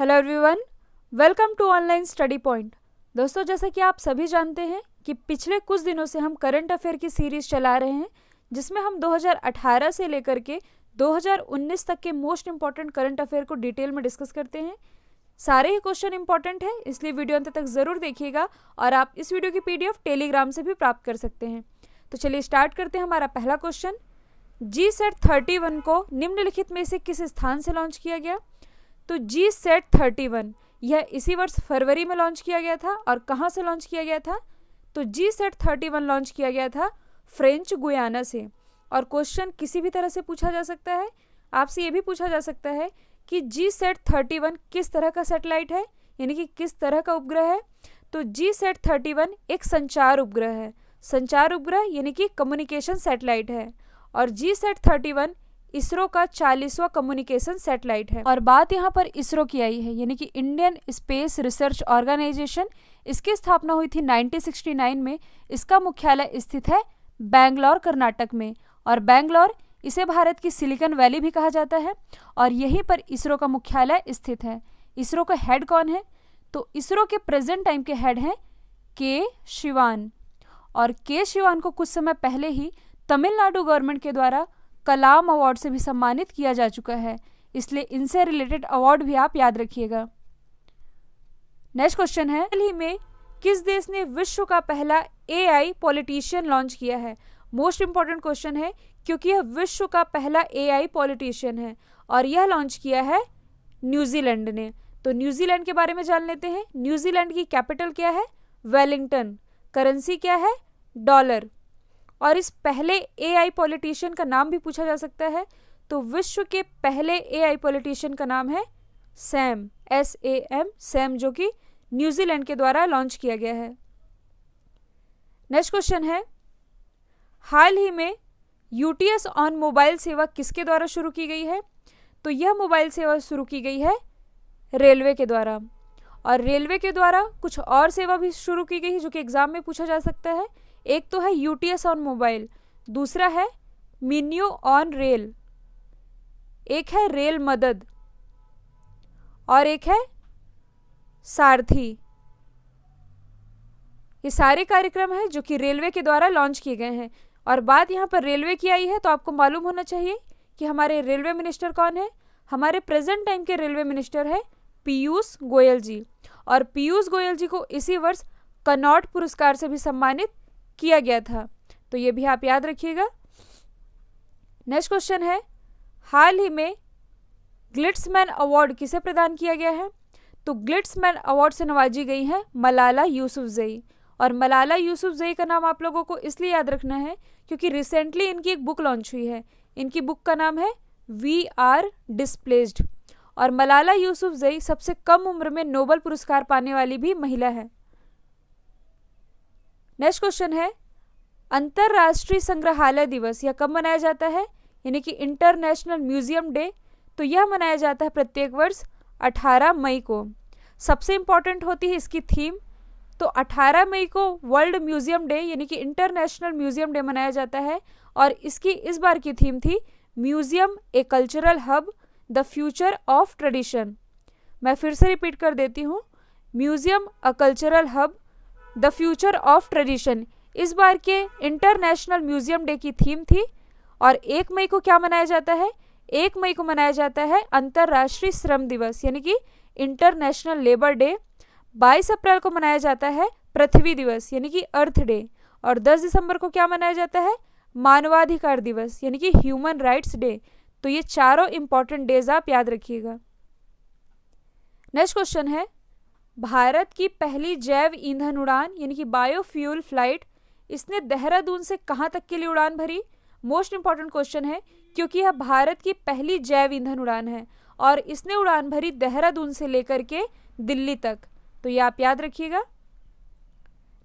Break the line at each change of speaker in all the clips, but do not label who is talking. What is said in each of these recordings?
hello everyone welcome to online study point दोस्तों जैसा कि आप सभी जानते हैं कि पिछले कुछ दिनों से हम करंट अफेयर की सीरीज चला रहे हैं जिसमें हम 2018 से लेकर के 2019 तक के मोस्ट इंपॉर्टेंट करंट अफेयर को डिटेल में डिस्कस करते हैं सारे ही क्वेश्चन इंपॉर्टेंट है इसलिए वीडियो अंत तक ज़रूर देखिएगा और आप इस वीडियो की पीडीएफ टेलीग्राम से भी प्राप्त कर सकते हैं तो चलिए स्टार्ट करते हैं हमारा पहला क्वेश्चन जी सेट थर्टी को निम्नलिखित में से किस स्थान से लॉन्च किया गया तो जी सेट थर्टी वन यह इसी वर्ष फरवरी में लॉन्च किया गया था और कहाँ से लॉन्च किया गया था तो GSAT thirty one launch किया गया था फ्रेंच गुयाना से और क्वेश्चन किसी भी तरह से पूछा जा सकता है आपसे ये भी पूछा जा सकता है कि जी सेट थर्टी वन किस तरह का सेटेलाइट है यानी कि किस तरह का उपग्रह है तो जी सेट थर्टी वन एक संचार उपग्रह है संचार उपग्रह यानी कि कम्युनिकेशन सेटेलाइट है और GSAT thirty one ISRO का चालीसवा कम्युनिकेशन सेटेलाइट है और बात यहाँ पर इसरो की आई है यानी कि इंडियन स्पेस रिसर्च ऑर्गेनाइजेशन इसकी स्थापना हुई थी 1969 में इसका मुख्यालय स्थित है बैंगलोर कर्नाटक में और बैंगलोर इसे भारत की सिलिकॉन वैली भी कहा जाता है और यहीं पर इसरो का मुख्यालय स्थित है इसरो का हेड कौन है तो इसरो के प्रेजेंट टाइम के हेड हैं के शिवान और के शिवान को कुछ समय पहले ही तमिलनाडु गवर्नमेंट के द्वारा कलाम अवार्ड से भी सम्मानित किया जा चुका है इसलिए इनसे रिलेटेड अवार्ड भी आप याद रखिएगा नेक्स्ट क्वेश्चन है हाल ही में किस देश ने विश्व का पहला ए आई पॉलिटिशियन लॉन्च किया है मोस्ट इंपॉर्टेंट क्वेश्चन है क्योंकि यह विश्व का पहला ए आई पॉलिटिशियन है और यह लॉन्च किया है न्यूजीलैंड ने तो न्यूजीलैंड के बारे में जान लेते हैं न्यूजीलैंड की कैपिटल क्या है वेलिंगटन करेंसी क्या है डॉलर और इस पहले एआई पॉलिटिशियन का नाम भी पूछा जा सकता है तो विश्व के पहले एआई पॉलिटिशियन का नाम है Sam S A M Sam जो कि न्यूजीलैंड के द्वारा लॉन्च किया गया है नेक्स्ट क्वेश्चन है हाल ही में यूटीएस ऑन मोबाइल सेवा किसके द्वारा शुरू की गई है तो यह मोबाइल सेवा शुरू की गई है रेलवे के द्वारा और रेलवे के द्वारा कुछ और सेवा भी शुरू की गई है जो कि एग्ज़ाम में पूछा जा सकता है एक तो है यू ऑन मोबाइल दूसरा है मीन्यू ऑन रेल एक है रेल मदद और एक है सारथी ये सारे कार्यक्रम हैं जो कि रेलवे के द्वारा लॉन्च किए गए हैं और बात यहाँ पर रेलवे की आई है तो आपको मालूम होना चाहिए कि हमारे रेलवे मिनिस्टर कौन है हमारे प्रेजेंट टाइम के रेलवे मिनिस्टर है पीयूष गोयल जी और पीयूष गोयल जी को इसी वर्ष कनॉट पुरस्कार से भी सम्मानित किया गया था तो ये भी आप याद रखिएगा नेक्स्ट क्वेश्चन है हाल ही में ग्लिट्समैन अवार्ड किसे प्रदान किया गया है तो ग्लिट्समैन अवार्ड से नवाजी गई हैं मलाला यूसुफजई और मलाला यूसुफजई का नाम आप लोगों को इसलिए याद रखना है क्योंकि रिसेंटली इनकी एक बुक लॉन्च हुई है इनकी बुक का नाम है वी आर डिस्प्लेस्ड और मलाला यूसुफजई सबसे कम उम्र में नोबल पुरस्कार पाने वाली भी महिला है नेक्स्ट क्वेश्चन है अंतर्राष्ट्रीय संग्रहालय दिवस यह कब मनाया जाता है यानी कि इंटरनेशनल म्यूजियम डे तो यह मनाया जाता है प्रत्येक वर्ष 18 मई को सबसे इम्पॉर्टेंट होती है इसकी थीम तो 18 मई को वर्ल्ड म्यूजियम डे यानी कि इंटरनेशनल म्यूजियम डे मनाया जाता है और इसकी इस बार की थीम थी museum a cultural hub the future of tradition मैं फिर से रिपीट कर देती हूँ museum a cultural hub the future of tradition इस बार के इंटरनेशनल म्यूजियम डे की थीम थी और एक मई को क्या मनाया जाता है एक मई को मनाया जाता है अंतर्राष्ट्रीय श्रम दिवस यानी कि इंटरनेशनल लेबर डे बाईस अप्रैल को मनाया जाता है पृथ्वी दिवस यानी कि अर्थ डे और दस दिसंबर को क्या मनाया जाता है मानवाधिकार दिवस यानी कि ह्यूमन राइट्स डे तो ये चारों इंपॉर्टेंट डेज आप याद रखिएगा नेक्स्ट क्वेश्चन है भारत की पहली जैव ईंधन उड़ान यानी कि बायोफ्यूल फ्लाइट इसने देहरादून से कहाँ तक के लिए उड़ान भरी मोस्ट इम्पॉर्टेंट क्वेश्चन है क्योंकि यह भारत की पहली जैव ईंधन उड़ान है और इसने उड़ान भरी देहरादून से लेकर के दिल्ली तक तो ये आप याद रखिएगा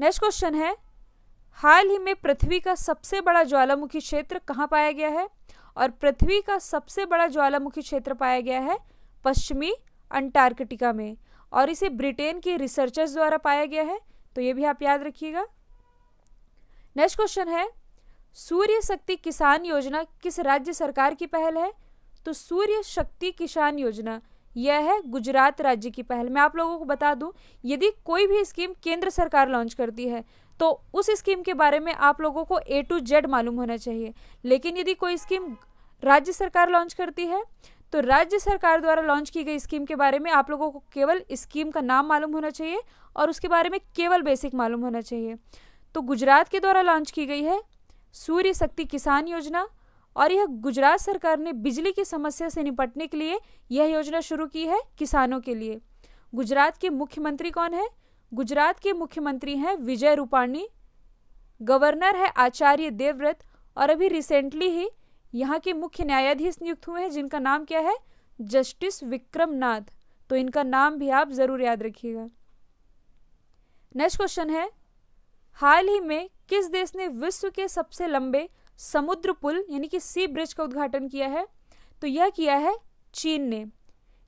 नेक्स्ट क्वेश्चन है हाल ही में पृथ्वी का सबसे बड़ा ज्वालामुखी क्षेत्र कहाँ पाया गया है और पृथ्वी का सबसे बड़ा ज्वालामुखी क्षेत्र पाया गया है पश्चिमी अंटार्कटिका में और इसे ब्रिटेन के रिसर्चर्स द्वारा पाया गया है तो ये भी आप याद रखिएगा नेक्स्ट क्वेश्चन है सूर्य शक्ति किसान योजना किस राज्य सरकार की पहल है तो सूर्य शक्ति किसान योजना यह है गुजरात राज्य की पहल मैं आप लोगों को बता दूं यदि कोई भी स्कीम केंद्र सरकार लॉन्च करती है तो उस स्कीम के बारे में आप लोगों को ए टू जेड मालूम होना चाहिए लेकिन यदि कोई स्कीम राज्य सरकार लॉन्च करती है तो राज्य सरकार द्वारा लॉन्च की गई स्कीम के बारे में आप लोगों को केवल स्कीम का नाम मालूम होना चाहिए और उसके बारे में केवल बेसिक मालूम होना चाहिए तो गुजरात के द्वारा लॉन्च की गई है सूर्य शक्ति किसान योजना और यह गुजरात सरकार ने बिजली की समस्या से निपटने के लिए यह योजना शुरू की है किसानों के लिए गुजरात के मुख्यमंत्री कौन है गुजरात के मुख्यमंत्री हैं विजय रूपाणी गवर्नर है आचार्य देवव्रत और अभी रिसेंटली ही यहाँ के मुख्य न्यायाधीश नियुक्त हुए हैं जिनका नाम क्या है जस्टिस विक्रम नाथ तो इनका नाम भी आप ज़रूर याद रखिएगा नेक्स्ट क्वेश्चन है हाल ही में किस देश ने विश्व के सबसे लंबे समुद्र पुल यानी कि सी ब्रिज का उद्घाटन किया है तो यह किया है चीन ने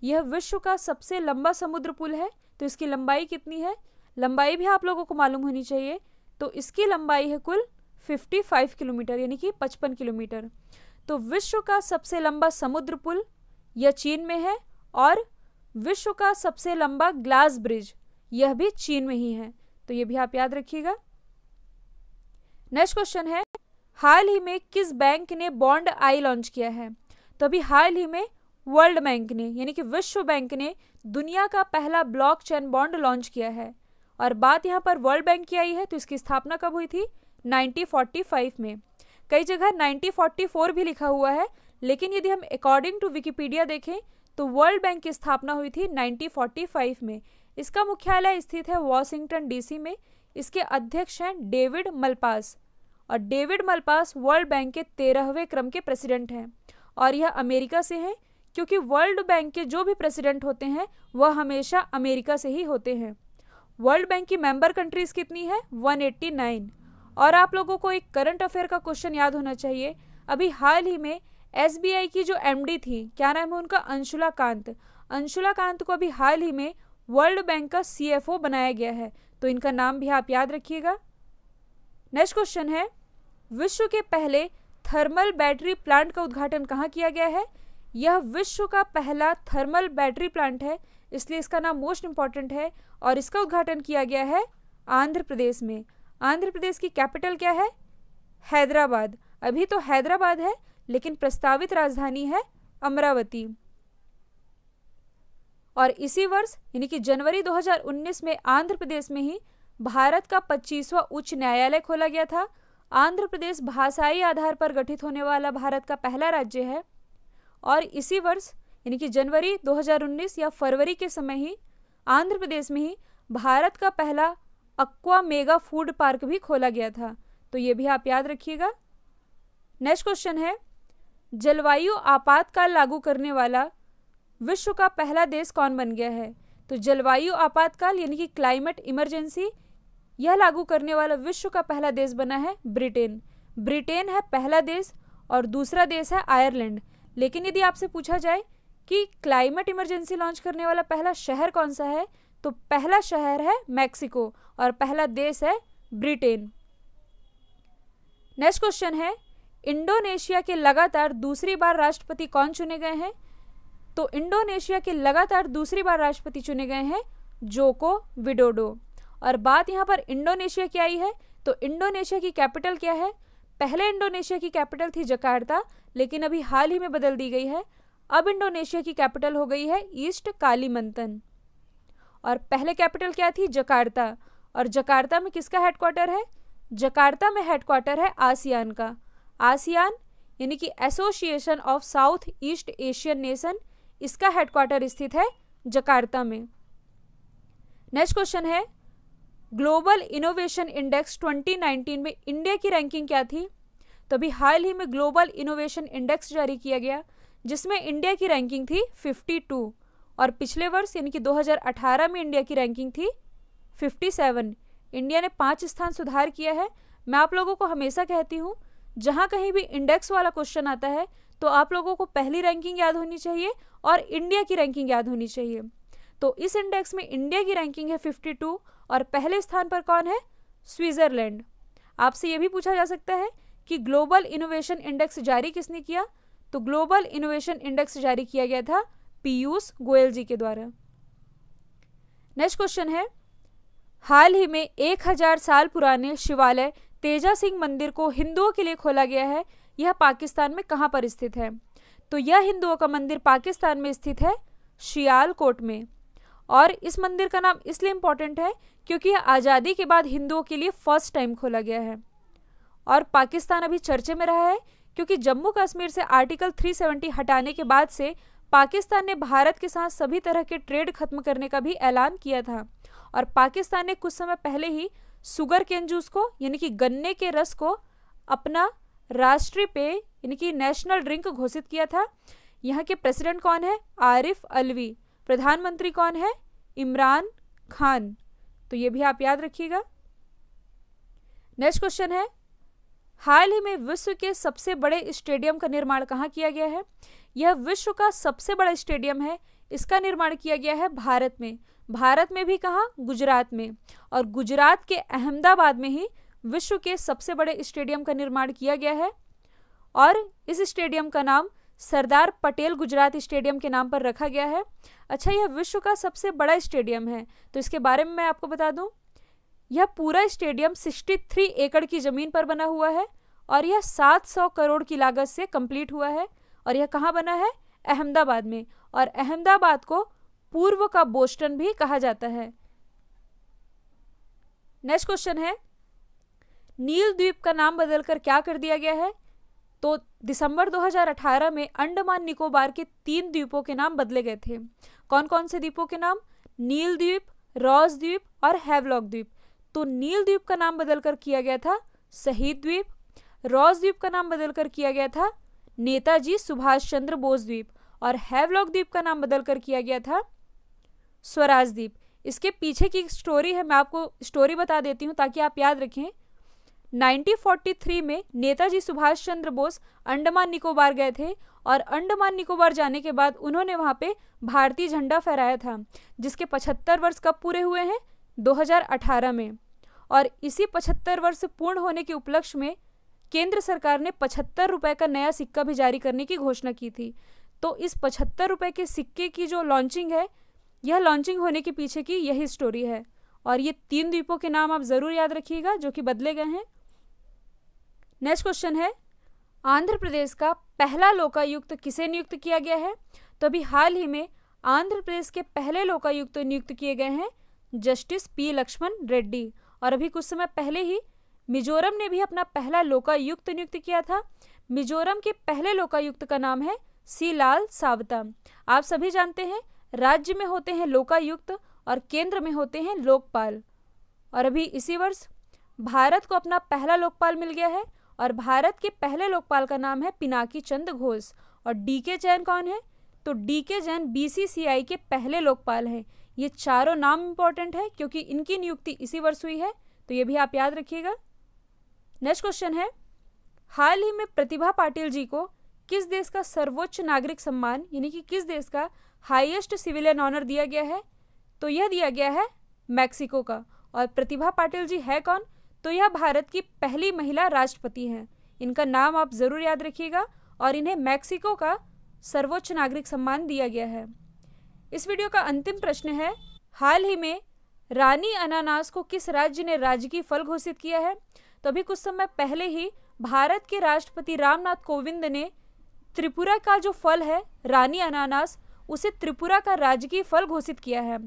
यह विश्व का सबसे लंबा समुद्र पुल है तो इसकी लंबाई कितनी है लंबाई भी आप लोगों को मालूम होनी चाहिए तो इसकी लंबाई है कुल 55 किलोमीटर यानी कि 55 किलोमीटर तो विश्व का सबसे लंबा समुद्र पुल यह चीन में है और विश्व का सबसे लंबा ग्लास ब्रिज यह भी चीन में ही है तो यह भी आप याद रखिएगा नेक्स्ट क्वेश्चन है हाल ही में किस बैंक ने बॉन्ड आई लॉन्च किया है तो अभी हाल ही में वर्ल्ड बैंक ने यानी कि विश्व बैंक ने दुनिया का पहला ब्लॉक चैन बॉन्ड लॉन्च किया है और बात यहाँ पर वर्ल्ड बैंक की आई है तो इसकी स्थापना कब हुई थी 1945 में कई जगह 1944 भी लिखा हुआ है लेकिन यदि हम अकॉर्डिंग टू विकिपीडिया देखें तो वर्ल्ड बैंक की स्थापना हुई थी 1945 में इसका मुख्यालय स्थित है वॉशिंगटन डीसी में इसके अध्यक्ष हैं डेविड मलपास और डेविड मलपास वर्ल्ड बैंक के तेरहवें क्रम के प्रेसिडेंट हैं और यह अमेरिका से हैं क्योंकि वर्ल्ड बैंक के जो भी प्रेसिडेंट होते हैं वह हमेशा अमेरिका से ही होते हैं वर्ल्ड बैंक की मेंबर कंट्रीज़ कितनी है 189 और आप लोगों को एक करंट अफेयर का क्वेश्चन याद होना चाहिए अभी हाल ही में एस की जो एम थी क्या नाम है उनका अंशुला कांत अंशुला कांत को अभी हाल ही में वर्ल्ड बैंक का सी बनाया गया है तो इनका नाम भी आप याद रखिएगा नेक्स्ट क्वेश्चन है विश्व के पहले थर्मल बैटरी प्लांट का उद्घाटन कहाँ किया गया है यह विश्व का पहला थर्मल बैटरी प्लांट है इसलिए इसका नाम मोस्ट इम्पॉर्टेंट है और इसका उद्घाटन किया गया है आंध्र प्रदेश में आंध्र प्रदेश की कैपिटल क्या है हैदराबाद अभी तो हैदराबाद है लेकिन प्रस्तावित राजधानी है अमरावती और इसी वर्ष यानी कि जनवरी 2019 में आंध्र प्रदेश में ही भारत का 25वां उच्च न्यायालय खोला गया था आंध्र प्रदेश भाषाई आधार पर गठित होने वाला भारत का पहला राज्य है और इसी वर्ष यानी कि जनवरी 2019 या फरवरी के समय ही आंध्र प्रदेश में ही भारत का पहला अक्वा मेगा फूड पार्क भी खोला गया था तो ये भी आप याद रखिएगा नेक्स्ट क्वेश्चन है जलवायु आपातकाल लागू करने वाला विश्व का पहला देश कौन बन गया है तो जलवायु आपातकाल यानी कि क्लाइमेट इमरजेंसी यह लागू करने वाला विश्व का पहला देश बना है ब्रिटेन ब्रिटेन है पहला देश और दूसरा देश है आयरलैंड लेकिन यदि आपसे पूछा जाए कि क्लाइमेट इमरजेंसी लॉन्च करने वाला पहला शहर कौन सा है तो पहला शहर है मैक्सिको और पहला देश है ब्रिटेन नेक्स्ट क्वेश्चन है इंडोनेशिया के लगातार दूसरी बार राष्ट्रपति कौन चुने गए हैं तो इंडोनेशिया के लगातार दूसरी बार राष्ट्रपति चुने गए हैं जोको विडोडो और बात यहाँ पर इंडोनेशिया की आई है तो इंडोनेशिया की कैपिटल क्या है पहले इंडोनेशिया की कैपिटल थी जकार्ता लेकिन अभी हाल ही में बदल दी गई है अब इंडोनेशिया की कैपिटल हो गई है ईस्ट कालीमंतन और पहले कैपिटल क्या थी जकार्ता और जकार्ता में किसका हेडक्वार्टर है जकार्ता में हेडक्वार्टर है आसियान का आसियान यानी कि association of south east Asian nation इसका हेडक्वार्टर स्थित है जकार्ता में नेक्स्ट क्वेश्चन है ग्लोबल इनोवेशन इंडेक्स 2019 में इंडिया की रैंकिंग क्या थी तो अभी हाल ही में ग्लोबल इनोवेशन इंडेक्स जारी किया गया जिसमें इंडिया की रैंकिंग थी 52 और पिछले वर्ष यानी कि 2018 में इंडिया की रैंकिंग थी 57 इंडिया ने पाँच स्थान सुधार किया है मैं आप लोगों को हमेशा कहती हूँ जहाँ कहीं भी इंडेक्स वाला क्वेश्चन आता है तो आप लोगों को पहली रैंकिंग याद होनी चाहिए और इंडिया की रैंकिंग याद होनी चाहिए तो इस इंडेक्स में इंडिया की रैंकिंग है 52 और पहले स्थान पर कौन है स्विट्ज़रलैंड आपसे ये भी पूछा जा सकता है कि ग्लोबल इनोवेशन इंडेक्स जारी किसने किया तो ग्लोबल इनोवेशन इंडेक्स जारी किया गया था पीयूष गोयल जी के द्वारा नेक्स्ट क्वेश्चन है हाल ही में 1000 साल पुराने शिवालय तेजा सिंह मंदिर को हिंदुओं के लिए खोला गया है यह पाकिस्तान में कहाँ पर स्थित है तो यह हिंदुओं का मंदिर पाकिस्तान में स्थित है शियालकोट में और इस मंदिर का नाम इसलिए इम्पॉर्टेंट है क्योंकि यह आज़ादी के बाद हिंदुओं के लिए फर्स्ट टाइम खोला गया है और पाकिस्तान अभी चर्चे में रहा है क्योंकि जम्मू कश्मीर से आर्टिकल 370 हटाने के बाद से पाकिस्तान ने भारत के साथ सभी तरह के ट्रेड खत्म करने का भी ऐलान किया था और पाकिस्तान ने कुछ समय पहले ही सुगर केन जूस को यानी कि गन्ने के रस को अपना राष्ट्रीय पेय यानी कि नेशनल ड्रिंक घोषित किया था यहाँ के प्रेसिडेंट कौन है आरिफ अलवी प्रधानमंत्री कौन है इमरान खान तो ये भी आप याद रखिएगा नेक्स्ट क्वेश्चन है हाल ही में विश्व के सबसे बड़े स्टेडियम का निर्माण कहाँ किया गया है यह विश्व का सबसे बड़ा स्टेडियम है इसका निर्माण किया गया है भारत में भारत में भी कहा गुजरात में और गुजरात के अहमदाबाद में ही विश्व के सबसे बड़े स्टेडियम का निर्माण किया गया है और इस स्टेडियम का नाम सरदार पटेल गुजरात स्टेडियम के नाम पर रखा गया है अच्छा यह विश्व का सबसे बड़ा स्टेडियम है तो इसके बारे में मैं आपको बता दूं यह पूरा स्टेडियम 63 एकड़ की ज़मीन पर बना हुआ है और यह 700 करोड़ की लागत से कंप्लीट हुआ है और यह कहाँ बना है अहमदाबाद में और अहमदाबाद को पूर्व का बोस्टन भी कहा जाता है नेक्स्ट क्वेश्चन है नील द्वीप का नाम बदलकर क्या कर दिया गया है तो दिसंबर 2018 में अंडमान निकोबार के तीन द्वीपों के नाम बदले गए थे कौन कौन से द्वीपों के नाम नील द्वीप रॉस द्वीप और हैवलॉक द्वीप तो नील द्वीप का नाम बदलकर किया गया था शहीद द्वीप रॉस द्वीप का नाम बदलकर किया गया था नेताजी सुभाष चंद्र बोस द्वीप और हैवलॉक द्वीप का नाम बदलकर किया गया था स्वराज द्वीप इसके पीछे की स्टोरी है मैं आपको स्टोरी बता देती हूँ ताकि आप याद रखें 1943 में नेताजी सुभाष चंद्र बोस अंडमान निकोबार गए थे और अंडमान निकोबार जाने के बाद उन्होंने वहाँ पे भारतीय झंडा फहराया था जिसके 75 वर्ष कब पूरे हुए हैं 2018 में और इसी 75 वर्ष पूर्ण होने के उपलक्ष्य में केंद्र सरकार ने पचहत्तर रुपये का नया सिक्का भी जारी करने की घोषणा की थी तो इस पचहत्तर रुपये के सिक्के की जो लॉन्चिंग है यह लॉन्चिंग होने के पीछे की यही स्टोरी है और ये तीन द्वीपों के नाम आप ज़रूर याद रखिएगा जो कि बदले गए हैं नेक्स्ट क्वेश्चन है आंध्र प्रदेश का पहला लोकायुक्त किसे नियुक्त किया गया है तो अभी हाल ही में आंध्र प्रदेश के पहले लोकायुक्त नियुक्त किए गए हैं जस्टिस पी लक्ष्मण रेड्डी और अभी कुछ समय पहले ही मिजोरम ने भी अपना पहला लोकायुक्त नियुक्त किया था मिजोरम के पहले लोकायुक्त का नाम है सी लाल सावता आप सभी जानते हैं राज्य में होते हैं लोकायुक्त और केंद्र में होते हैं लोकपाल और अभी इसी वर्ष भारत को अपना पहला लोकपाल मिल गया है और भारत के पहले लोकपाल का नाम है पिनाकी चंद घोष और डी के जैन कौन है तो डी के जैन बी के पहले लोकपाल हैं ये चारों नाम इम्पॉर्टेंट है क्योंकि इनकी नियुक्ति इसी वर्ष हुई है तो ये भी आप याद रखिएगा नेक्स्ट क्वेश्चन है हाल ही में प्रतिभा पाटिल जी को किस देश का सर्वोच्च नागरिक सम्मान यानी कि किस देश का हाईएस्ट सिविलियन ऑनर दिया गया है तो यह दिया गया है मैक्सिको का और प्रतिभा पाटिल जी है कौन तो यह भारत की पहली महिला राष्ट्रपति हैं इनका नाम आप ज़रूर याद रखिएगा और इन्हें मैक्सिको का सर्वोच्च नागरिक सम्मान दिया गया है इस वीडियो का अंतिम प्रश्न है हाल ही में रानी अनानास को किस राज्य ने राजकीय फल घोषित किया है तो अभी कुछ समय पहले ही भारत के राष्ट्रपति रामनाथ कोविंद ने त्रिपुरा का जो फल है रानी अनानास उसे त्रिपुरा का राजकीय फल घोषित किया है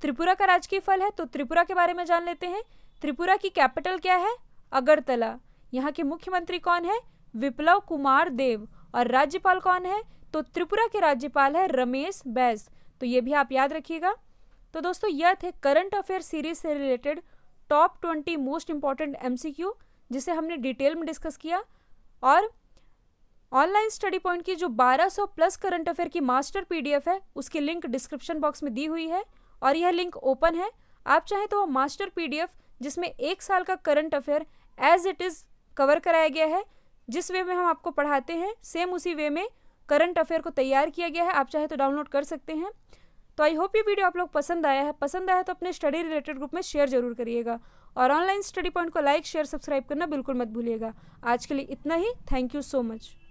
त्रिपुरा का राजकीय फल है तो त्रिपुरा के बारे में जान लेते हैं त्रिपुरा की कैपिटल क्या है अगरतला यहाँ के मुख्यमंत्री कौन है विप्लव कुमार देव और राज्यपाल कौन है तो त्रिपुरा के राज्यपाल है रमेश बैस तो ये भी आप याद रखिएगा तो दोस्तों यह थे करंट अफेयर सीरीज से related top twenty most important एम जिसे हमने डिटेल में डिस्कस किया और ऑनलाइन स्टडी पॉइंट की जो 1200 प्लस करंट अफेयर की मास्टर पीडीएफ है उसकी लिंक डिस्क्रिप्शन बॉक्स में दी हुई है और यह लिंक ओपन है आप चाहें तो वह मास्टर पीडीएफ जिसमें एक साल का current affair as it is cover कराया गया है जिस वे में हम आपको पढ़ाते हैं सेम उसी वे में करंट अफेयर को तैयार किया गया है आप चाहे तो डाउनलोड कर सकते हैं तो आई होप ये वीडियो आप लोग पसंद आया है पसंद आया तो अपने स्टडी रिलेटेड ग्रुप में शेयर जरूर करिएगा और ऑनलाइन स्टडी पॉइंट को लाइक शेयर सब्सक्राइब करना बिल्कुल मत भूलिएगा आज के लिए इतना ही थैंक यू सो मच